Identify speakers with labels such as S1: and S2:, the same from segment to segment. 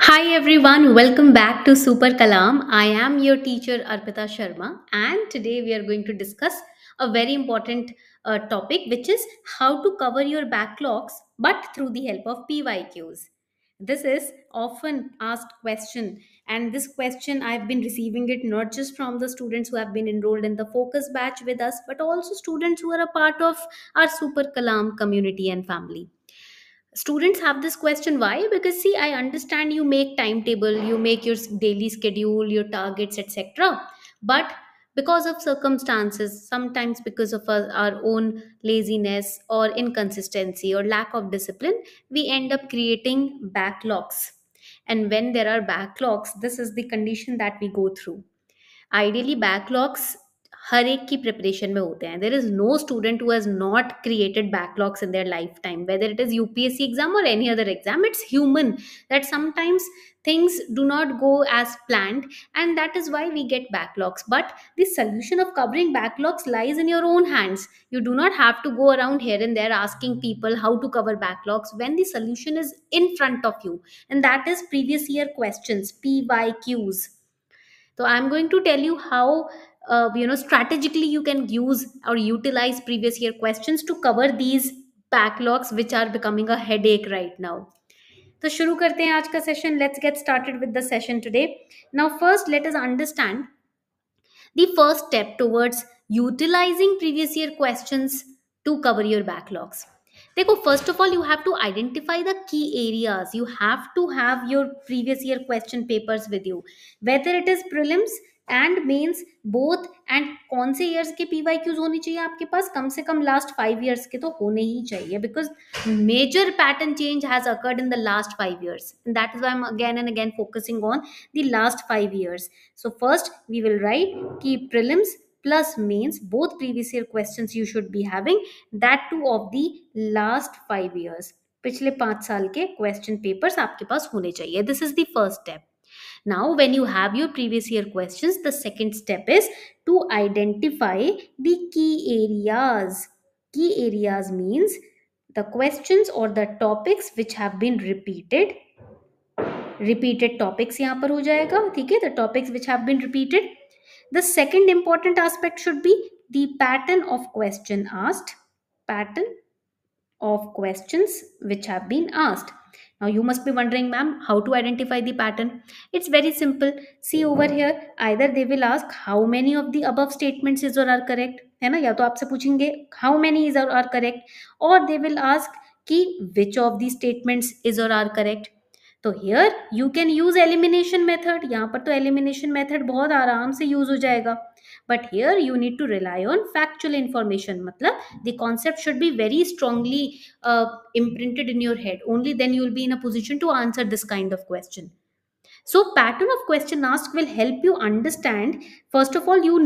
S1: Hi everyone, welcome back to Super Kalam. I am your teacher Arpita Sharma, and today we are going to discuss a very important uh, topic which is how to cover your backlogs but through the help of PYQs. This is often asked question and this question I've been receiving it not just from the students who have been enrolled in the focus batch with us but also students who are a part of our Super Kalam community and family students have this question why because see i understand you make timetable you make your daily schedule your targets etc but because of circumstances sometimes because of our, our own laziness or inconsistency or lack of discipline we end up creating backlogs and when there are backlogs this is the condition that we go through ideally backlogs हर एक की preparation में होते हैं there is no student who has not created backlogs in their lifetime whether it is UPSC exam और any other exam it's human that sometimes things do not go as plan and that is why we get backlogs but the solution of covering backlogs lies in your own hands you do not have to go around here and there asking people how to cover backlogs van the solution is in front of you and that is previous year question P Y Qs तो I am going to tell you how uh, you know strategically you can use or utilize previous year questions to cover these backlogs which are becoming a headache right now तो शुरू करते हैं आज का session let's get started with the session today now first let us understand the first step towards utilising previous year questions to cover your backlogs देखो first of all you have to identify the key areas you have to have your previous year question papers with you whether it is prelims and mains both and कौन से years के P Y cues होने चाहिए आपके पास कम से कम last five years के तो होने ही चाहिए because major pattern change has occurred in the last five years that is I am again and again focusing on the last five years so first we will write कि prelims plus mains both previous year question you should be having that too of the last five years पिछले पांच साल के question papers आपके पास होने चाहिए this is the first step Now when you have your previous year questions, the second step is to identify the key areas. Key areas means the questions or the topics which have been repeated repeated topics यहाँ पर हो जाएगा ठीक है the topics which have been repeated the second important aspect should be the pattern of question asked pattern of questions which have been asked Now you must be wondering, ma'am, how to identify the pattern? It's very simple. See over here, either they will ask how many of the above statements is or are correct, है ना या तो आपसे पूछेंगे how many is or are correct or they will ask कि which of the statements is or are correct तो here you can use elimination method यहाँ पर तो एलिमिनेशन मेथड बहुत आराम से यूज़ हो जाएगा but here you need to rely on factual information मतलब the concept should be very strongly imprinted in your head only then you'll be in a position to answer this kind of question so pattern of question ask will help you understand first of all you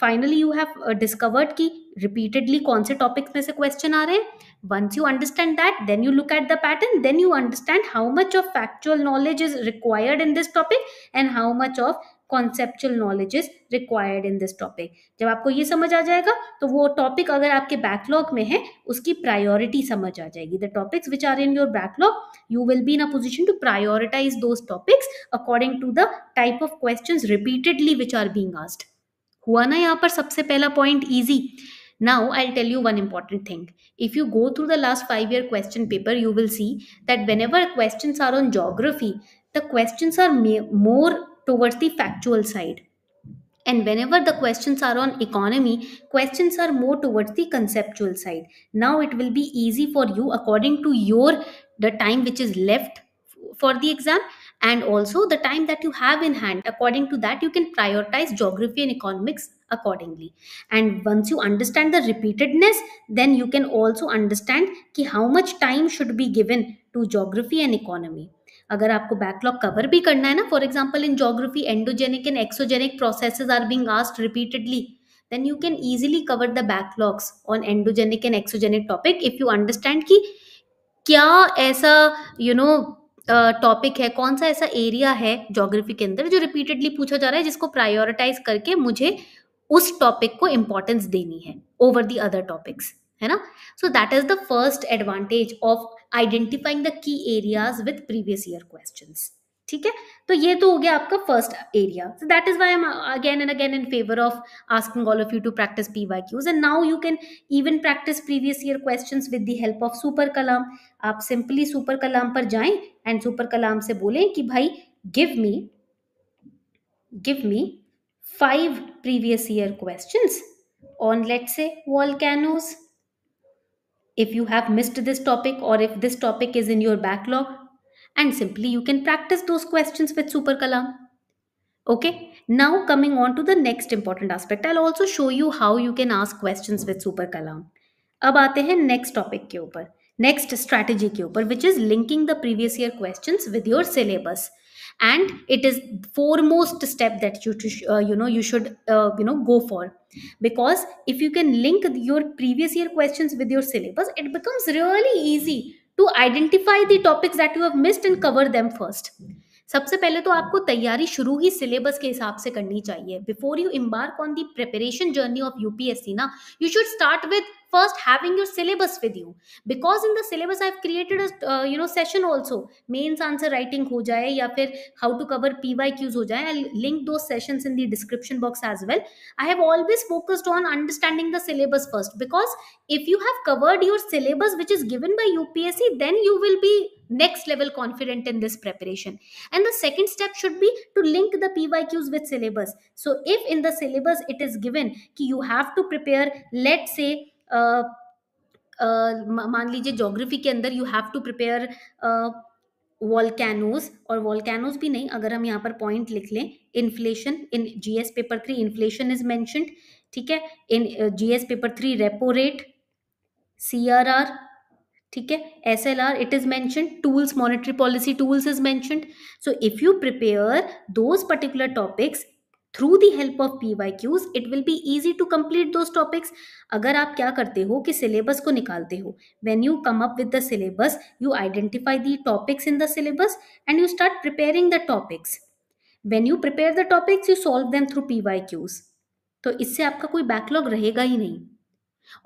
S1: finally you have discovered की repeatedly कौन से topics में से question आ रहे हैं once you understand that then you look at the pattern then you understand how much of factual knowledge is required in this topic and how much of conceptual knowledge is required in this topic जब आपको ये समझ आ जाएगा तो वो topic अगर आपके backlog में है उसकी प्रायोरिटी समझ आ जाएगी the topics which are in your backlog you will be in a position to prioritise those topics according to the type of question repeatedly which are being asked हुआ ना यहाँ पर सबसे पहला point easy Now, I'll tell you one important thing. If you go through the last five year question paper, you will see that whenever questions are on geography, the questions are more towards the factual side. And whenever the questions are on economy, questions are more towards the conceptual side. Now, it will be easy for you according to your the time which is left for the exam and also the time that you have in hand according to that you can prioritize geography and economics accordingly and once you understand the repeatedness then you can also understand कि how much time should be given to geography and economy अगर आपको backlog cover भी करना है ना for example in geography endogenic and exogenic processes are being asked repeatedly then you can easily cover the backlogs on endogenic and exogenic topic if you understand कि क्या ऐसा you you know know, topic है कौन सा ऐसा area है geography के अंदर जो रिपीटेडली पूछा जा रहा है जिसको प्रायोरिटाइज करके मुझे उस टॉपिक को इम्पोर्टेंस देनी है ओवर दी अदर टॉपिक्स है ना so that is the first advantage of identifying the key areas with previous year questions ठीक है तो ये तो हो गया आपका first area so that is why am again and again in favour of asking all of you to practise P Y Qs and now you can even practise previous year question with the help of super Kalam आप simply super कलाम पर जाए and super कलाम से बोलें कि भाई give me give me five previous year question on let say volcanoes if you have missed this topic और if this topic is in your backlog and simply you can practice those questions with superkalam okay now coming on to the next important aspect i'll also show you how you can ask questions with superkalam अब आते हैं next topic के ऊपर next strategy के ऊपर which is linking the previous year questions with your and it is foremost step that you uh, you know you should uh, you know go for because if you can link your previous year questions with your syllabus it becomes really easy to identify the topics that you have missed and cover them first सबसे पहले तो आपको तैयारी शुरू ही syllabus के हिसाब से करनी चाहिए before you embark on the preparation journey of UPSC ना you should start with first having your syllabus with you because in the syllabus i've created a uh, you know session also mains answer writing ho jaye ya fir how to cover pyqs ho jaye i'll link those sessions in the description box as well i have always focused on understanding the syllabus first because if you have covered your syllabus which is given by upsc then you will be next level confident in this preparation and the second step should be to link the pyqs with syllabus so if in the syllabus it is given ki you have to prepare let's say मान लीजिए geography के अंदर you have to prepare volcanoes और volcanoes भी नहीं अगर हम यहाँ पर पॉइंट लिख लें inflation in G S paper three inflation is mentioned ठीक है in G S paper three repo rate C R R ठीक है S L R it is mentioned tools monetary policy tools is mentioned so if you prepare those particular topics through the help of P Y Qs it will be easy to complete those topics अगर आप क्या करते हो कि syllabus को निकालते हो when you come up with the syllabus you identify the topics in the syllabus and you start preparing the topics when you prepare the topics you solve them through P Y Qs तो इससे आपका कोई backlog रहेगा ही नहीं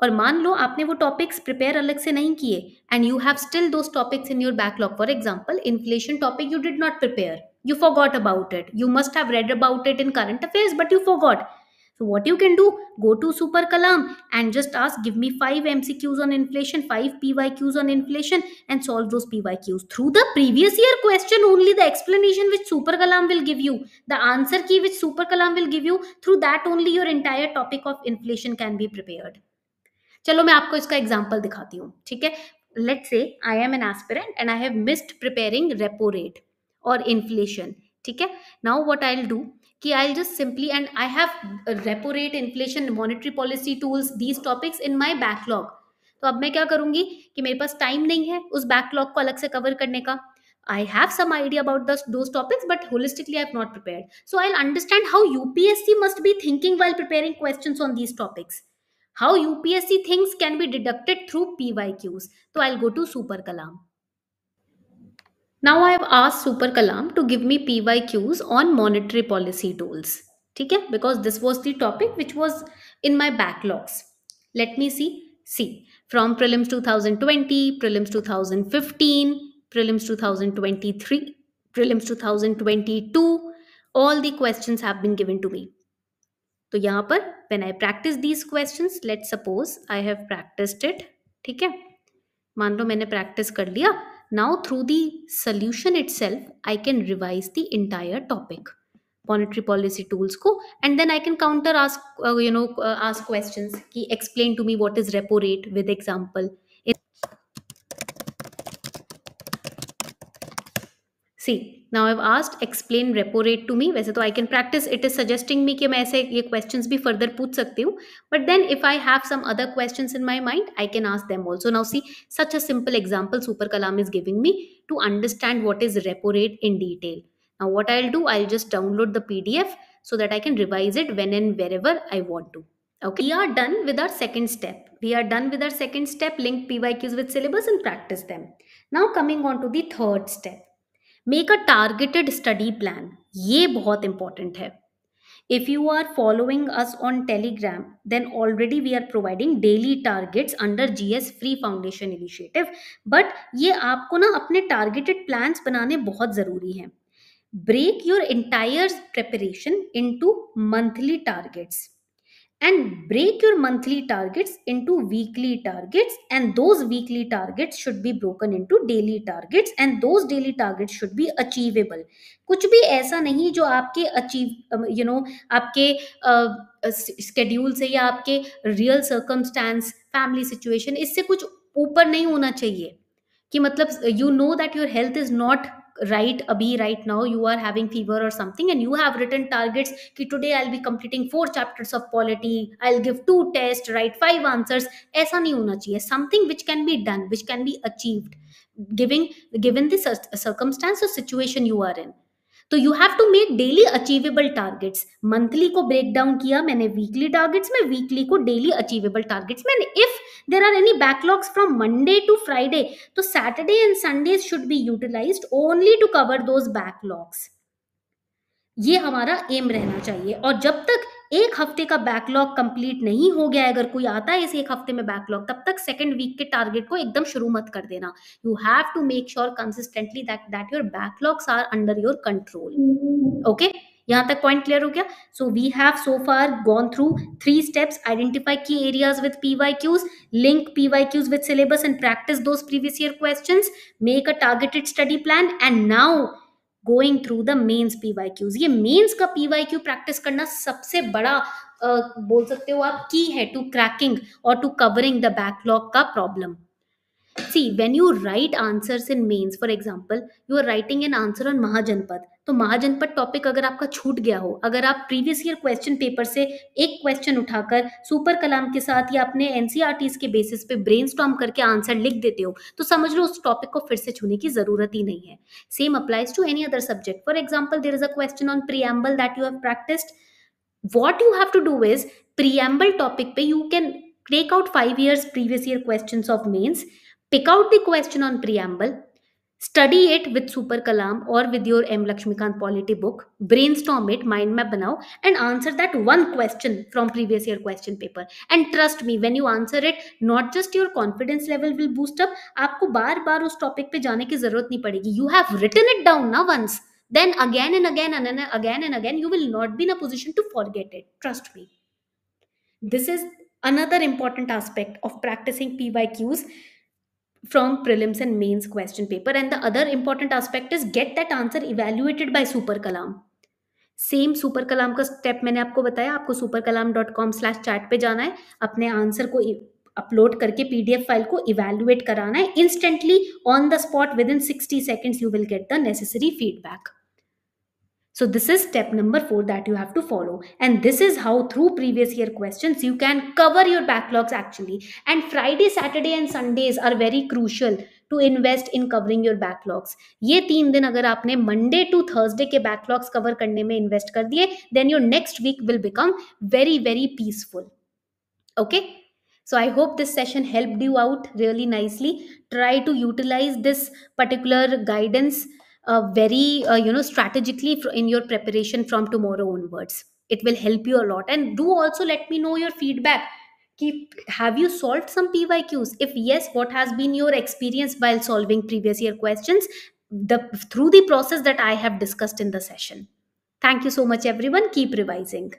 S1: और मान लो आपने वो टॉपिक्स प्रिपेयर अलग से नहीं किए and you have still those topics in your backlog for example inflation topic you did not prepare you forgot about it you must have read about it in current affairs but you forgot so what you can do go to super kalam and just ask give me 5 mcqs on inflation 5 pyqs on inflation and solve those pyqs through the previous year question only the explanation which super kalam will give you the answer key which super kalam will give you through that only your entire topic of inflation can be prepared चलो मैं आपको इसका example दिखाती हूँ ठीक Let's say I am an aspirant and I have missed preparing repo rate. और inflation ठीक है नाउ वट आई डू कि I just simply and I have repo rate inflation monetary policy tools these topics in my backlog तो अब मैं क्या करूंगी कि मेरे पास टाइम नहीं है उस बैकलॉग को अलग से कवर करने का I have some idea about these two topics but holistically I've not prepare so I understand how UPSC must be thinking while preparing question on these topics how UPSC things can be deducted through P Y Qs तो I'll go to super Kalam Now I have asked Super Kalam to give me PYQs on monetary policy tools. Okay? because this was the topic which was in my backlogs. Let me see. See, from prelims 2020, prelims 2015, prelims 2023, prelims 2022, all the questions have been given to me. So here, when I practice these questions, let's suppose I have practiced it. Okay? है मान लो practice it. Now through the solution itself, I can revise the entire topic, monetary policy tools ko, and then I can counter ask, uh, you know, uh, ask questions. Ki explain to me what is repo rate with example. See now I asked explain repo rate to me वैसे तो I can practise it is suggesting me कि मैं ऐसे ये questions भी further पूछ सकती हूँ but then if I have some other questions in my mind I can ask them also now see such a simple example super Kalam is giving me to understand what is repo rate in detail now what i'll do i'll just download the pdf so that i can revise it when and wherever i want to okay we are done with our second step we are done with our second step link pyqs with syllabus and practice them now coming on to the third step make a targeted study plan ये बहुत important है if you are following us on Telegram then already we are providing daily targets under G S free foundation initiative but ये आपको ना अपने targeted plan बनाने बहुत जरूरी है break your entire preparation into monthly targets and break your monthly targets into weekly targets and those weekly targets should be broken into daily targets and those daily targets should be achievable कुछ भी ऐसा नहीं जो आपके achieve you know आपके schedule uh, से या आपके रियल सर्कमस्टांस फैमिली सिचुएशन इससे कुछ ऊपर नहीं होना चाहिए कि मतलब you know that your health is not right abhi right now you are having fever or something and you have written targets ki today i'll be completing four chapters of polity i'll give two tests write five answers aisa nahi hona chahiye something which can be done which can be achieved giving given the circumstance or situation you are in तो you have to make daily achievable targets monthly को break down किया मैंने weekly targets में weekly को daily achievable targets मैंने if there are any backlogs from Monday to Friday तो Saturday and Sunday should be utilize only to cover those backlogs ये हमारा M रहना चाहिए और जब तक एक हफ्ते का बैकलॉग कंप्लीट नहीं हो गया अगर कोई आता है इस एक हफ्ते में बैकलॉग तब तक सेकंड वीक के टारगेट को एकदम शुरू मत कर देना you have to make sure consistently that that your backlogs are under your control okay यहां तक पॉइंट क्लियर हो गया so we have so far gone through three steps identify key areas with PY Qs link PY Qs with syllabus and practice those previous year question make a targeted study plan and now going through the mains Qs ये mains का Q practice करना सबसे बड़ा uh, बोल सकते हो आप की है टू क्रैकिंग और टू कवरिंग द बैकलॉग का problem see when you write answer in mains for example you are writing an answer on Mahajanapada तो महाजनपद टॉपिक अगर आपका छूट गया हो अगर आप प्रीवियस ईयर क्वेश्चन पेपर से एक क्वेश्चन उठाकर सुपर कलाम के साथ या अपने एनसीआर e के बेसिस पे ब्रेन करके आंसर लिख देते हो तो समझ लो उस टॉपिक को फिर से छूने की जरूरत ही नहीं है same applies to any other subject for example there is a question on preamble that you have practised what you have to do is preamble topic पे you can take out five year previous year question of means pick out the on on preamble study it with super kalam or with your m lakshmikant polity book brainstorm it mind map banao and answer that one question from previous year question paper and trust me when you answer it not just your confidence level will boost up aapko bar bar us topic pe jane ki zarurat nahi padegi you have written it down now once then again and again and again and again you will not be in a position to forget it trust me this is another important aspect of practicing pyqs from prelims and mains question paper and the other important aspect is get that answer evaluated by super kalam same super Kalam का step मैंने आपको बताया आपको super Kalam dot com slash chat पर जाना है अपने answer को अपलोड e- करके पी डी एफ फाइल को इवेल्युएट कराना है instantly on the spot within sixty seconds you will get the necessary feedback So this is step number 4 that you have to follow and this is how through previous year questions you can cover your backlogs actually and Friday Saturday and Sundays are very crucial to invest in covering your backlogs. ये तीन दिन अगर आपने Monday to Thursday के backlogs cover करने में invest कर दिए then your very week will become So I hope this session helped you out really nicely. Try to utilize this particular guidance uh, very uh, you know strategically in your preparation from tomorrow onwards it will help you a lot and do also let me know your feedback keep have you solved some pyqs if yes what has been your experience while solving previous year questions the through the process that i have discussed in the session thank you so much everyone keep revising